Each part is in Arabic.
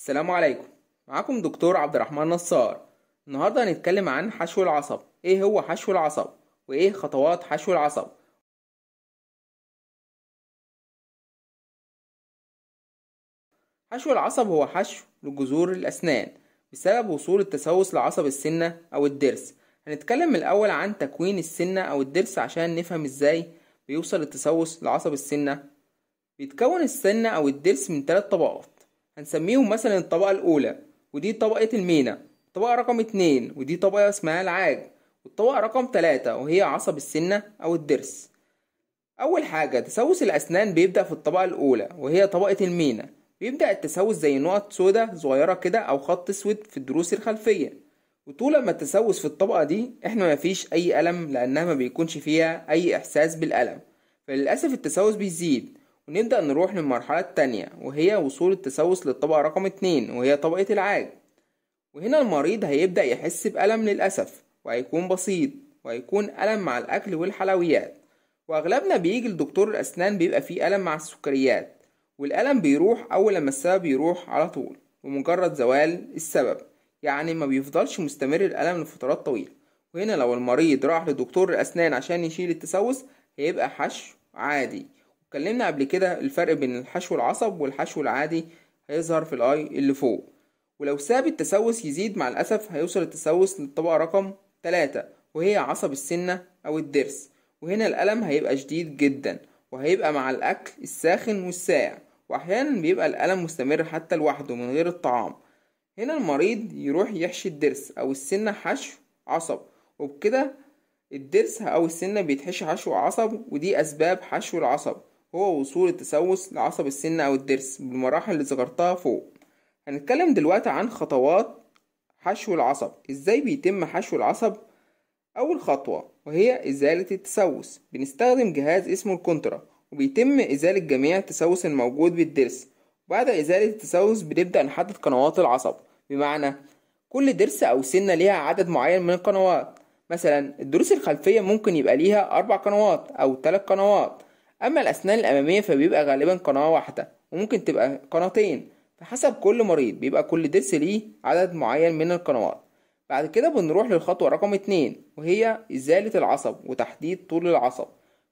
السلام عليكم معاكم دكتور عبد الرحمن نصار النهارده هنتكلم عن حشو العصب ايه هو حشو العصب وايه خطوات حشو العصب حشو العصب هو حشو لجذور الاسنان بسبب وصول التسوس لعصب السنه او الضرس هنتكلم الاول عن تكوين السنه او الضرس عشان نفهم ازاي بيوصل التسوس لعصب السنه بيتكون السنه او الضرس من ثلاث طبقات هنسميهم مثلا الطبقة الأولى ودي طبقة المينا الطبقة رقم اتنين ودي طبقة اسمها العاج والطبقة رقم تلاتة وهي عصب السنة أو الضرس أول حاجة تسوس الأسنان بيبدأ في الطبقة الأولى وهي طبقة المينا بيبدأ التسوس زي نقط سودة صغيرة كده أو خط أسود في الضروس الخلفية وطول ما التسوس في الطبقة دي احنا مفيش أي ألم لأنها ما بيكونش فيها أي إحساس بالألم فللأسف التسوس بيزيد ونبدأ نروح للمرحلة التانية وهي وصول التسوس للطبقة رقم اتنين وهي طبقة العاج وهنا المريض هيبدأ يحس بألم للأسف وهيكون بسيط وهيكون ألم مع الأكل والحلويات وأغلبنا بيجي لدكتور الأسنان بيبقى فيه ألم مع السكريات والألم بيروح أول لما السبب يروح على طول بمجرد زوال السبب يعني ما بيفضلش مستمر الألم لفترات طويلة وهنا لو المريض راح لدكتور الأسنان عشان يشيل التسوس هيبقى حشو عادي اتكلمنا قبل كده الفرق بين الحشو العصب والحشو العادي هيظهر في الاي اللي فوق ولو ساب التسوس يزيد مع الأسف هيوصل التسوس للطبقة رقم 3 وهي عصب السنة أو الضرس وهنا الألم هيبقى شديد جدا وهيبقى مع الأكل الساخن والساقع وأحيانا بيبقى الألم مستمر حتى لوحده من غير الطعام هنا المريض يروح يحشي الضرس أو السنة حشو عصب وبكده الضرس أو السنة بيتحشي حشو عصب ودي أسباب حشو العصب هو وصول التسوس لعصب السن أو الضرس بالمراحل اللي ذكرتها فوق هنتكلم دلوقتي عن خطوات حشو العصب ازاي بيتم حشو العصب أول خطوة وهي إزالة التسوس بنستخدم جهاز اسمه الكونترا وبيتم إزالة جميع التسوس الموجود بالضرس وبعد إزالة التسوس بنبدأ نحدد قنوات العصب بمعنى كل ضرس أو سنة ليها عدد معين من القنوات مثلا الضروس الخلفية ممكن يبقى ليها أربع قنوات أو ثلاث قنوات أما الأسنان الأمامية فبيبقى غالبا قناة واحدة وممكن تبقى قناتين فحسب كل مريض بيبقى كل ضرس ليه عدد معين من القنوات بعد كده بنروح للخطوة رقم اتنين وهي إزالة العصب وتحديد طول العصب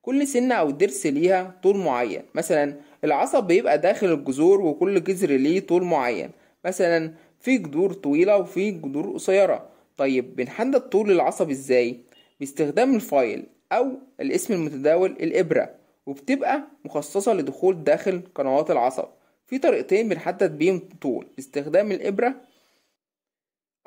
كل سنة أو ضرس ليها طول معين مثلا العصب بيبقى داخل الجذور وكل جذر ليه طول معين مثلا في جذور طويلة وفي جذور قصيرة طيب بنحدد طول العصب ازاي باستخدام الفايل أو الاسم المتداول الإبرة وبتبقى مخصصة لدخول داخل قنوات العصب في طريقتين بنحدد بيهم طول باستخدام الإبرة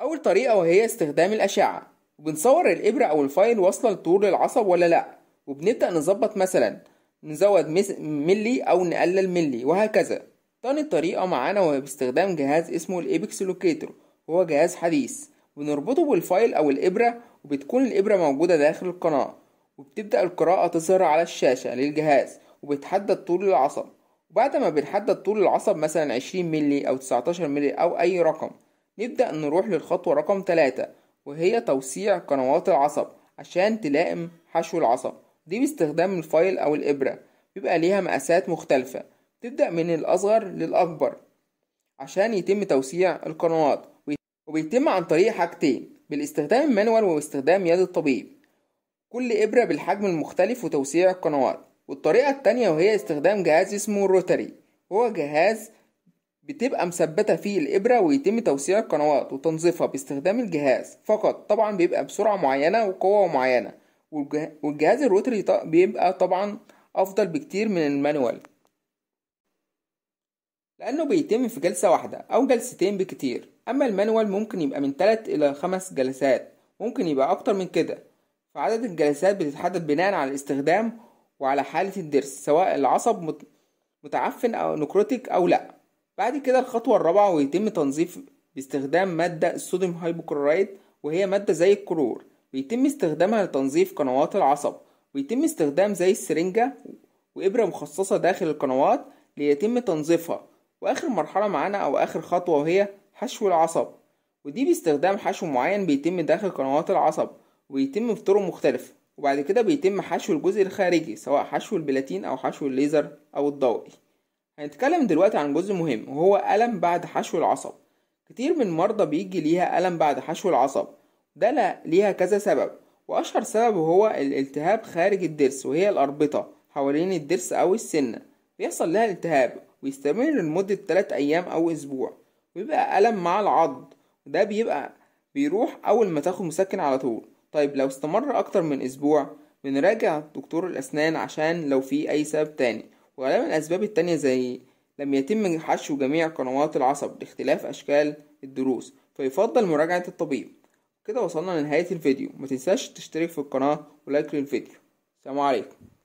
أول طريقة وهي استخدام الأشعة وبنصور الإبرة أو الفايل واصلة لطول العصب ولا لأ وبنبدأ نظبط مثلا نزود ملي أو نقلل ملي وهكذا تاني طريقة معانا وهي باستخدام جهاز اسمه الإبكس لوكيتر وهو جهاز حديث بنربطه بالفايل أو الإبرة وبتكون الإبرة موجودة داخل القناة وبتبدأ القراءة تظهر على الشاشة للجهاز وبتحدد طول العصب وبعد ما بنحدد طول العصب مثلا 20 ملي أو 19 ملي أو أي رقم نبدأ نروح للخطوة رقم 3 وهي توسيع قنوات العصب عشان تلائم حشو العصب دي باستخدام الفايل أو الإبرة بيبقى ليها مقاسات مختلفة تبدأ من الأصغر للأكبر عشان يتم توسيع القنوات وبيتم عن طريق حاجتين بالاستخدام المانوال واستخدام يد الطبيب كل إبرة بالحجم المختلف وتوسيع القنوات والطريقة التانية وهي استخدام جهاز اسمه الروتري هو جهاز بتبقى مثبتة فيه الإبرة ويتم توسيع القنوات وتنظيفها باستخدام الجهاز فقط طبعا بيبقى بسرعة معينة وقوة معينة والجهاز الروتري بيبقى طبعا أفضل بكتير من المانوال لأنه بيتم في جلسة واحدة أو جلستين بكتير أما المانوال ممكن يبقى من 3 إلى 5 جلسات ممكن يبقى أكتر من كده فعدد الجلسات بتتحدد بناء على الاستخدام وعلى حالة الضرس سواء العصب متعفن أو نكروتيك أو لأ بعد كده الخطوة الرابعة ويتم تنظيف باستخدام مادة الصوديوم هايبوكلورايد وهي مادة زي الكرور بيتم استخدامها لتنظيف قنوات العصب ويتم استخدام زي السرنجة وإبرة مخصصة داخل القنوات ليتم تنظيفها وآخر مرحلة معانا أو آخر خطوة وهي حشو العصب ودي باستخدام حشو معين بيتم داخل قنوات العصب ويتم طرق مختلفة وبعد كده بيتم حشو الجزء الخارجي سواء حشو البلاتين أو حشو الليزر أو الضوئي هنتكلم دلوقتي عن جزء مهم وهو ألم بعد حشو العصب كتير من المرضى بيجي ليها ألم بعد حشو العصب ده لا ليها كذا سبب وأشهر سبب هو الالتهاب خارج الضرس وهي الأربطة حوالين الضرس أو السنة بيحصل لها التهاب ويستمر لمدة 3 أيام أو أسبوع ويبقى ألم مع العض وده بيبقى بيروح أول ما تاخد مسكن على طول طيب لو استمر أكتر من أسبوع بنراجع دكتور الأسنان عشان لو في أي سبب تاني وغالبا الأسباب التانية زي لم يتم حشو جميع قنوات العصب لاختلاف أشكال الضروس فيفضل مراجعة الطبيب كده وصلنا لنهاية الفيديو ما تنساش تشترك في القناة ولايك للفيديو سلام عليكم